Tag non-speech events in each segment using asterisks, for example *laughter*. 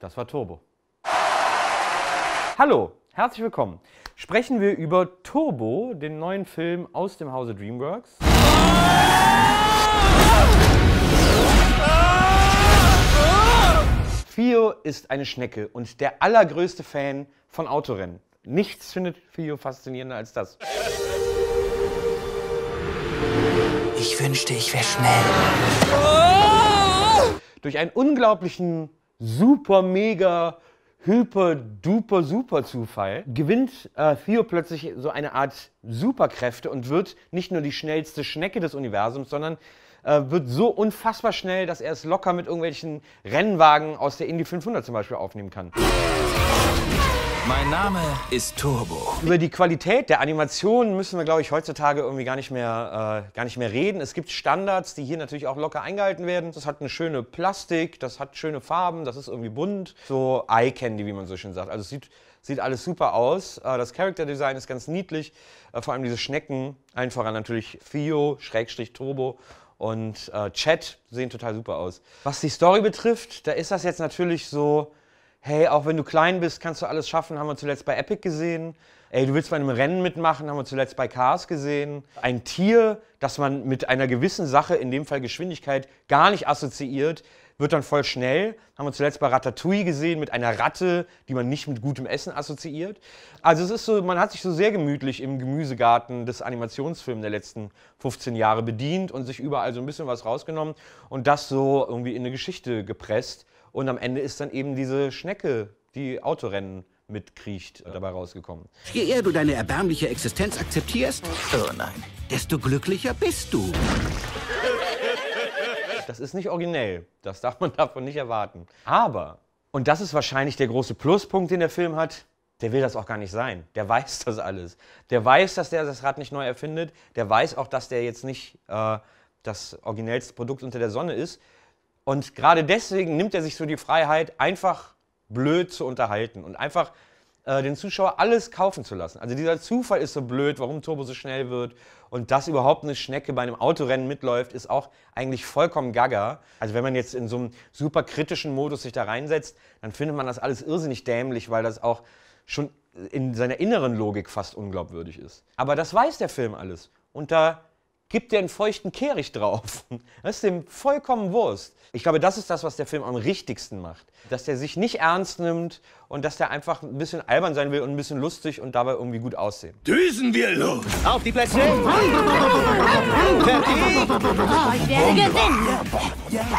Das war Turbo. Hallo, herzlich willkommen. Sprechen wir über Turbo, den neuen Film aus dem Hause DreamWorks. Fio ist eine Schnecke und der allergrößte Fan von Autorennen. Nichts findet Fio faszinierender als das. Ich wünschte, ich wäre schnell durch einen unglaublichen, super, mega, hyper, duper, super Zufall gewinnt äh, Theo plötzlich so eine Art Superkräfte und wird nicht nur die schnellste Schnecke des Universums, sondern äh, wird so unfassbar schnell, dass er es locker mit irgendwelchen Rennwagen aus der Indy 500 zum Beispiel aufnehmen kann. Mein Name ist Turbo. Über die Qualität der Animationen müssen wir, glaube ich, heutzutage irgendwie gar nicht, mehr, äh, gar nicht mehr reden. Es gibt Standards, die hier natürlich auch locker eingehalten werden. Das hat eine schöne Plastik, das hat schöne Farben, das ist irgendwie bunt. So Eye-Candy, wie man so schön sagt. Also es sieht, sieht alles super aus. Äh, das Character Design ist ganz niedlich. Äh, vor allem diese Schnecken, allen natürlich Theo, Schrägstrich Turbo und äh, Chat sehen total super aus. Was die Story betrifft, da ist das jetzt natürlich so hey, auch wenn du klein bist, kannst du alles schaffen, haben wir zuletzt bei Epic gesehen. Ey, du willst bei einem Rennen mitmachen, haben wir zuletzt bei Cars gesehen. Ein Tier, das man mit einer gewissen Sache, in dem Fall Geschwindigkeit, gar nicht assoziiert, wird dann voll schnell. Haben wir zuletzt bei Ratatouille gesehen, mit einer Ratte, die man nicht mit gutem Essen assoziiert. Also es ist so, man hat sich so sehr gemütlich im Gemüsegarten des Animationsfilms der letzten 15 Jahre bedient und sich überall so ein bisschen was rausgenommen und das so irgendwie in eine Geschichte gepresst und am Ende ist dann eben diese Schnecke, die Autorennen mitkriecht, dabei rausgekommen. Je eher du deine erbärmliche Existenz akzeptierst, oh nein, desto glücklicher bist du. Das ist nicht originell. Das darf man *laughs* davon nicht erwarten. Aber, und das ist wahrscheinlich der große Pluspunkt, den der Film hat, der will das auch gar nicht sein. Der weiß das alles. Der weiß, dass der das Rad nicht neu erfindet. Der weiß auch, dass der jetzt nicht äh, das originellste Produkt unter der Sonne ist. Und gerade deswegen nimmt er sich so die Freiheit, einfach blöd zu unterhalten und einfach äh, den Zuschauer alles kaufen zu lassen. Also dieser Zufall ist so blöd, warum Turbo so schnell wird und dass überhaupt eine Schnecke bei einem Autorennen mitläuft, ist auch eigentlich vollkommen gaga. Also wenn man jetzt in so einem super kritischen Modus sich da reinsetzt, dann findet man das alles irrsinnig dämlich, weil das auch schon in seiner inneren Logik fast unglaubwürdig ist. Aber das weiß der Film alles. Und da gib dir einen feuchten Kehricht drauf. *laughs* Das ist dem vollkommen Wurst. Ich glaube, das ist das, was der Film am richtigsten macht. Dass der sich nicht ernst nimmt und dass der einfach ein bisschen albern sein will und ein bisschen lustig und dabei irgendwie gut aussehen. Düsen wir los! Auf die Plätze! Fertig! Ich werde gewinnen!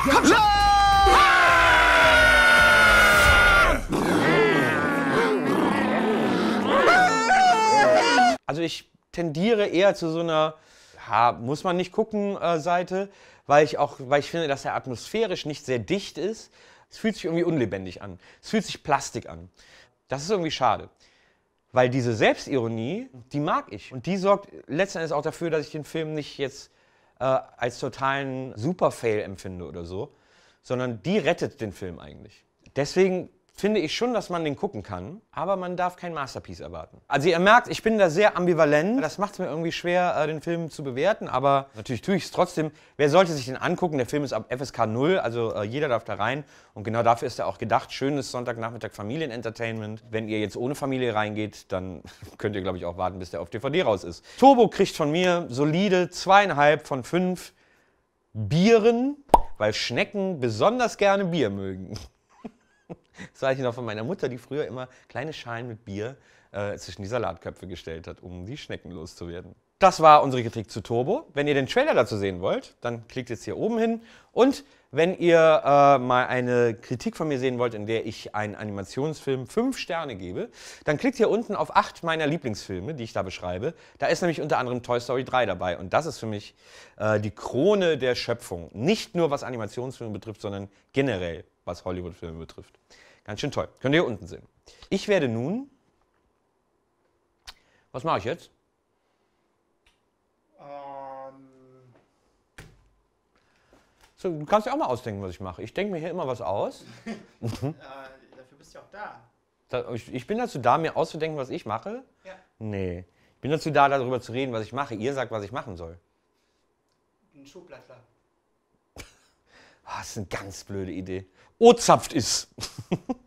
Komm schon! Also ich tendiere eher zu so einer ja, muss man nicht gucken, äh, Seite, weil ich auch, weil ich finde, dass er atmosphärisch nicht sehr dicht ist. Es fühlt sich irgendwie unlebendig an. Es fühlt sich Plastik an. Das ist irgendwie schade. Weil diese Selbstironie, die mag ich. Und die sorgt letzten Endes auch dafür, dass ich den Film nicht jetzt äh, als totalen Super-Fail empfinde oder so, sondern die rettet den Film eigentlich. Deswegen finde ich schon, dass man den gucken kann, aber man darf kein Masterpiece erwarten. Also ihr merkt, ich bin da sehr ambivalent. Das macht es mir irgendwie schwer, äh, den Film zu bewerten, aber natürlich tue ich es trotzdem. Wer sollte sich den angucken? Der Film ist ab FSK 0, also äh, jeder darf da rein. Und genau dafür ist er auch gedacht. Schönes Sonntagnachmittag Familienentertainment. Wenn ihr jetzt ohne Familie reingeht, dann *laughs* könnt ihr, glaube ich, auch warten, bis der auf DVD raus ist. Turbo kriegt von mir solide zweieinhalb von fünf Bieren, weil Schnecken besonders gerne Bier mögen. Das weiß ich noch von meiner Mutter, die früher immer kleine Schalen mit Bier äh, zwischen die Salatköpfe gestellt hat, um die Schnecken loszuwerden. Das war unsere Kritik zu Turbo. Wenn ihr den Trailer dazu sehen wollt, dann klickt jetzt hier oben hin. Und wenn ihr äh, mal eine Kritik von mir sehen wollt, in der ich einen Animationsfilm fünf Sterne gebe, dann klickt hier unten auf acht meiner Lieblingsfilme, die ich da beschreibe. Da ist nämlich unter anderem Toy Story 3 dabei. Und das ist für mich äh, die Krone der Schöpfung. Nicht nur was Animationsfilme betrifft, sondern generell was Hollywood-Filme betrifft. Ganz schön toll. Könnt ihr hier unten sehen. Ich werde nun. Was mache ich jetzt? Um. Ähm. So, du kannst ja auch mal ausdenken, was ich mache. Ich denke mir hier immer was aus. *laughs* Mhm. äh, dafür bist du ja auch da. da ich, ich, bin dazu da, mir auszudenken, was ich mache? Ja. Nee. Ich bin dazu da, darüber zu reden, was ich mache. Ihr sagt, was ich machen soll. Ein Schublattler das ah, ist eine ganz blöde Idee. Ozapft ist. *laughs*